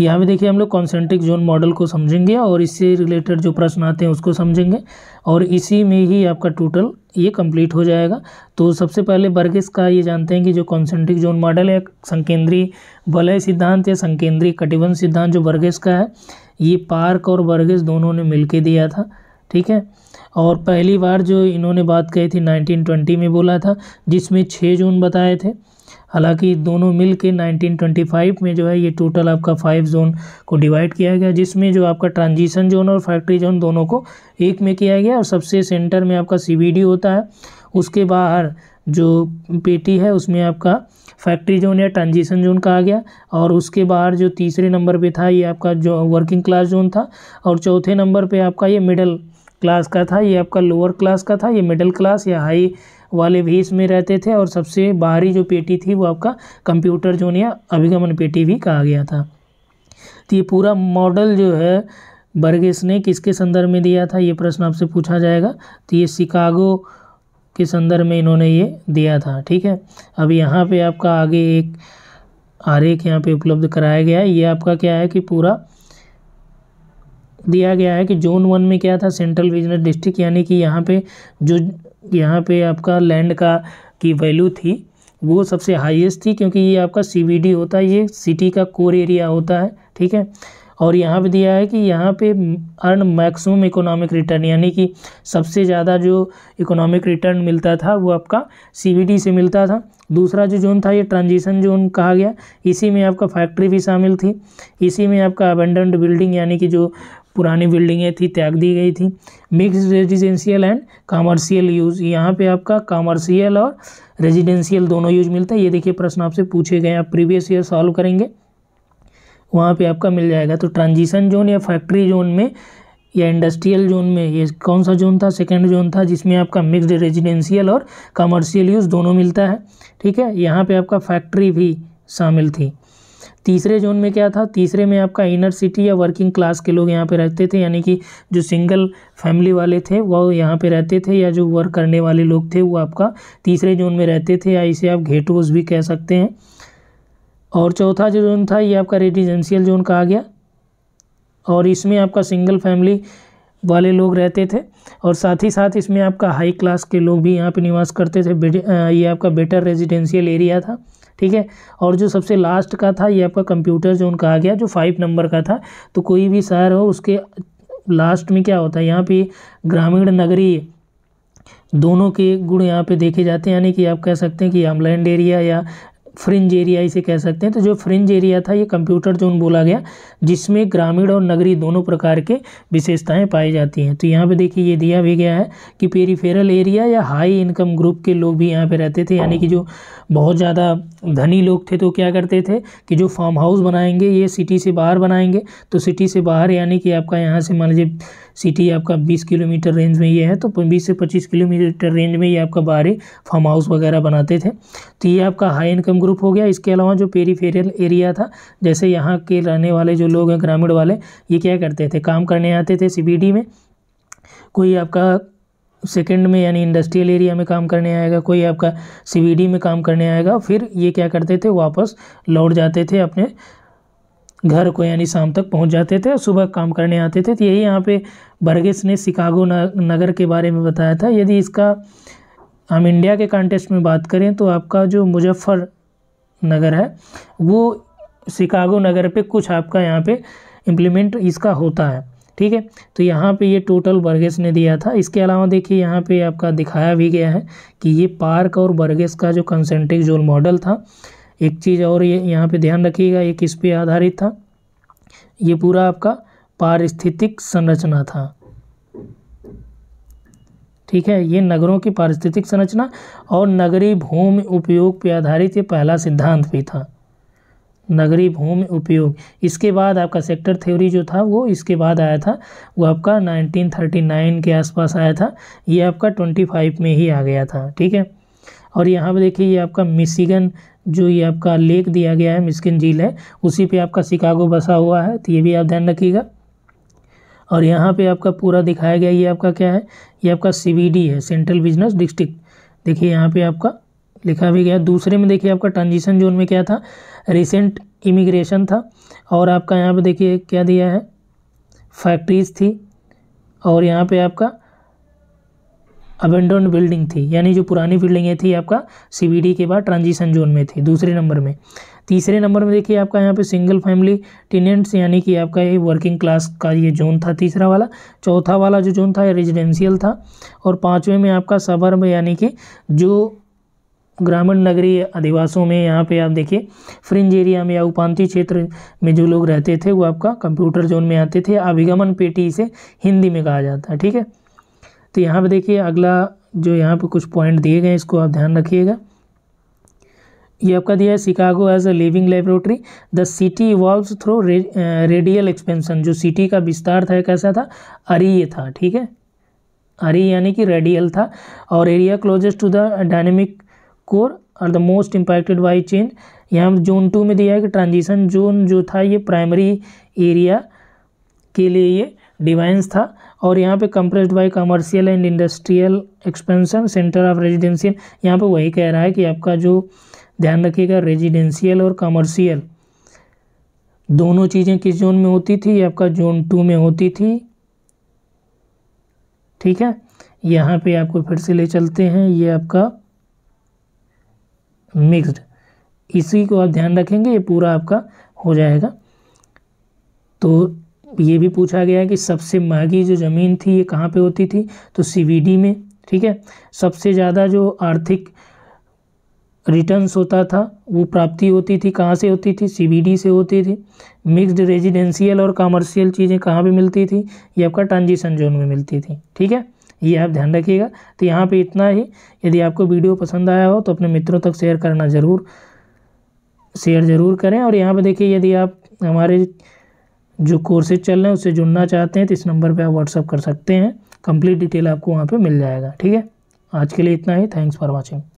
यहाँ पे देखिए हम लोग कॉन्सेंट्रिक जोन मॉडल को समझेंगे और इससे रिलेटेड जो प्रश्न आते हैं उसको समझेंगे और इसी में ही आपका टोटल ये कंप्लीट हो जाएगा तो सबसे पहले बर्गिस का ये जानते हैं कि जो कॉन्सेंट्रिक जोन मॉडल है संकेंद्रीय वलय सिद्धांत या संकेंद्रीय कटिबंध सिद्धांत जो बर्गिस का है ये पार्क और बर्गिस दोनों ने मिल दिया था ठीक है और पहली बार जो इन्होंने बात कही थी नाइनटीन में बोला था जिसमें छः जोन बताए थे हालांकि दोनों मिल के में जो है ये टोटल आपका फाइव जोन को डिवाइड किया गया जिसमें जो आपका ट्रांजिशन जोन और फैक्ट्री जोन दोनों को एक में किया गया और सबसे सेंटर में आपका सी होता है उसके बाहर जो पेटी है उसमें आपका फैक्ट्री जोन या ट्रांजिशन जोन का आ गया और उसके बाहर जो तीसरे नंबर पे था ये आपका जो वर्किंग क्लास जोन था और चौथे नंबर पे आपका ये मिडिल क्लास का था ये आपका लोअर क्लास का था ये मिडिल क्लास या हाई वाले भी इसमें रहते थे और सबसे बाहरी जो पेटी थी वो आपका कंप्यूटर जोन या अभिगमन पेटी भी कहा गया था तो ये पूरा मॉडल जो है बर्गेस ने किसके संदर्भ में दिया था ये प्रश्न आपसे पूछा जाएगा तो ये शिकागो के संदर्भ में इन्होंने ये दिया था ठीक है अब यहाँ पे आपका आगे एक आरेख यहाँ पे उपलब्ध कराया गया है ये आपका क्या है कि पूरा दिया गया है कि जोन वन में क्या था सेंट्रल बिजनेस डिस्ट्रिक्ट यानी कि यहाँ पे जो यहाँ पे आपका लैंड का की वैल्यू थी वो सबसे हाईएस्ट थी क्योंकि ये आपका सीबीडी होता है ये सिटी का कोर एरिया होता है ठीक है और यहाँ पे दिया है कि यहाँ पे अर्न मैक्सिमम इकोनॉमिक रिटर्न यानी कि सबसे ज़्यादा जो इकोनॉमिक रिटर्न मिलता था वो आपका सी से मिलता था दूसरा जो जोन था ये ट्रांजिशन जोन कहा गया इसी में आपका फैक्ट्री भी शामिल थी इसी में आपका अबेंडेंट बिल्डिंग यानी कि जो पुरानी बिल्डिंगें थी त्याग दी गई थी mix residential and commercial use यहाँ पे आपका कॉमर्शियल और रेजिडेंशियल दोनों यूज मिलता है ये देखिए प्रश्न आपसे पूछे गए आप प्रीवियस ईयर सॉल्व करेंगे वहाँ पे आपका मिल जाएगा तो ट्रांजिशन जोन या फैक्ट्री जोन में या इंडस्ट्रियल जोन में ये कौन सा जोन था सेकेंड जोन था जिसमें आपका मिक्सड रेजिडेंशियल और कमर्शियल यूज़ दोनों मिलता है ठीक है यहाँ पर आपका फैक्ट्री भी शामिल थी तीसरे जोन में क्या था तीसरे में आपका इनर सिटी या वर्किंग क्लास के लोग यहाँ पे रहते थे यानी कि जो सिंगल फैमिली वाले थे वो यहाँ पे रहते थे या जो वर्क करने वाले लोग थे वो आपका तीसरे जोन में रहते थे या इसे आप घेटोज भी कह सकते हैं और चौथा जो जोन था ये आपका रेजिडेंशियल जोन कहा गया और इसमें आपका सिंगल फैमिली वाले लोग रहते थे और साथ ही साथ इसमें आपका हाई क्लास के लोग भी यहाँ पे निवास करते थे ये आपका बेटर रेजिडेंशियल एरिया था ठीक है और जो सबसे लास्ट का था ये आपका कंप्यूटर जोन कहा गया जो फाइव नंबर का था तो कोई भी शहर हो उसके लास्ट में क्या होता है यहाँ पे ग्रामीण नगरीय दोनों के गुण यहाँ पे देखे जाते हैं यानी कि आप कह सकते हैं कि आमलैंड एरिया या फ्रिंज एरिया इसे कह सकते हैं तो जो फ्रिंज एरिया था ये कंप्यूटर जोन बोला गया जिसमें ग्रामीण और नगरी दोनों प्रकार के विशेषताएं पाई जाती हैं तो यहाँ पे देखिए ये दिया भी गया है कि पेरीफेरल एरिया या हाई इनकम ग्रुप के लोग भी यहाँ पे रहते थे यानी कि जो बहुत ज़्यादा धनी लोग थे तो क्या करते थे कि जो फार्म हाउस बनाएंगे ये सिटी से बाहर बनाएंगे तो सिटी से बाहर यानी कि आपका यहाँ से मान लीजिए सिटी आपका 20 किलोमीटर रेंज में ये है तो 20 से 25 किलोमीटर रेंज में ये आपका बाहरी फार्म हाउस वगैरह बनाते थे तो ये आपका हाई इनकम ग्रुप हो गया इसके अलावा जो पेरीफेरियल एरिया था जैसे यहाँ के रहने वाले जो लोग हैं ग्रामीण वाले ये क्या करते थे काम करने आते थे सी में कोई आपका सेकेंड में यानी इंडस्ट्रियल एरिया में काम करने आएगा कोई आपका सी में काम करने आएगा फिर ये क्या करते थे वापस लौट जाते थे अपने घर को यानी शाम तक पहुंच जाते थे और सुबह काम करने आते थे तो यही यहाँ पे बर्गेस ने शिकागो नगर के बारे में बताया था यदि इसका हम इंडिया के कॉन्टेस्ट में बात करें तो आपका जो मुजफ्फ़र नगर है वो शिकागो नगर पे कुछ आपका यहाँ पे इम्प्लीमेंट इसका होता है ठीक है तो यहाँ पे ये टोटल बर्गेस ने दिया था इसके अलावा देखिए यहाँ पे आपका दिखाया भी गया है कि ये पार्क और बर्गेस का जो कंसेंट्रिक जोन मॉडल था एक चीज़ और ये यहाँ पे ध्यान रखिएगा ये किस पर आधारित था ये पूरा आपका पारिस्थितिक संरचना था ठीक है ये नगरों की पारिस्थितिक संरचना और नगरीय भूमि उपयोग पर आधारित ये पहला सिद्धांत भी था नगरीय भूमि उपयोग इसके बाद आपका सेक्टर थ्योरी जो था वो इसके बाद आया था वो आपका 1939 के आसपास आया था ये आपका 25 में ही आ गया था ठीक है और यहाँ पर देखिए ये आपका मिशिगन जो ये आपका लेक दिया गया है मिस्किन झील है उसी पे आपका शिकागो बसा हुआ है तो ये भी आप ध्यान रखिएगा और यहाँ पे आपका पूरा दिखाया गया ये आपका क्या है ये आपका सी है सेंट्रल बिजनेस डिस्ट्रिक्ट देखिए यहाँ पे आपका लिखा भी गया दूसरे में देखिए आपका ट्रांजिशन जोन में क्या था रिसेंट इमिग्रेशन था और आपका यहाँ पे देखिए क्या दिया है फैक्ट्रीज थी और यहाँ पे आपका अबेंडन बिल्डिंग थी यानी जो पुरानी बिल्डिंगें थी आपका सी के बाद ट्रांजिशन जोन में थी दूसरे नंबर में तीसरे नंबर में देखिए आपका यहाँ पे सिंगल फैमिली टीनेंट्स यानी कि आपका ये वर्किंग क्लास का ये जोन था तीसरा वाला चौथा वाला जो जोन था ये रेजिडेंशियल था और पाँचवें में आपका सबर्ब यानी कि जो ग्रामीण नगरीय आदिवासों में यहाँ पे आप देखिए फ्रिंज एरिया में या उपांती क्षेत्र में जो लोग रहते थे वो आपका कंप्यूटर जोन में आते थे अभिगमन पेटी इसे हिंदी में कहा जाता है ठीक है तो यहाँ पे देखिए अगला जो यहाँ पे कुछ पॉइंट दिए गए इसको आप ध्यान रखिएगा ये आपका दिया है Chicago as a living laboratory the city evolve through radial expansion जो सिटी का विस्तार था कैसा था अरीय था ठीक है अरी यानी कि रेडियल था और area closest to the dynamic core are the most impacted by change यहाँ जोन टू में दिया है कि ट्रांजिशन जोन जो था ये प्राइमरी एरिया के लिए ये डिवाइंस था और यहाँ पे compressed by commercial and industrial expansion center of residential यहाँ पे वही कह रहा है कि आपका जो ध्यान रखिएगा रेजिडेंशियल और कमर्शियल दोनों चीज़ें किस जोन में होती थी आपका जोन टू में होती थी ठीक है यहाँ पे आपको फिर से ले चलते हैं ये आपका मिक्स्ड इसी को आप ध्यान रखेंगे ये पूरा आपका हो जाएगा तो ये भी पूछा गया है कि सबसे महंगी जो ज़मीन थी ये कहाँ पे होती थी तो सीवीडी में ठीक है सबसे ज़्यादा जो आर्थिक रिटर्न्स होता था वो प्राप्ति होती थी कहाँ से होती थी सीबीडी से होती थी मिक्स्ड रेजिडेंशियल और कॉमर्शियल चीज़ें कहाँ पे मिलती थी ये आपका ट्रांजिशन जोन में मिलती थी ठीक है ये आप ध्यान रखिएगा तो यहाँ पे इतना ही यदि आपको वीडियो पसंद आया हो तो अपने मित्रों तक शेयर करना ज़रूर शेयर ज़रूर करें और यहाँ पे देखिए यदि आप हमारे जो कोर्सेज चल रहे हैं उससे जुड़ना चाहते हैं तो इस नंबर पे आप व्हाट्सअप कर सकते हैं कंप्लीट डिटेल आपको वहाँ पे मिल जाएगा ठीक है आज के लिए इतना ही थैंक्स फॉर वॉचिंग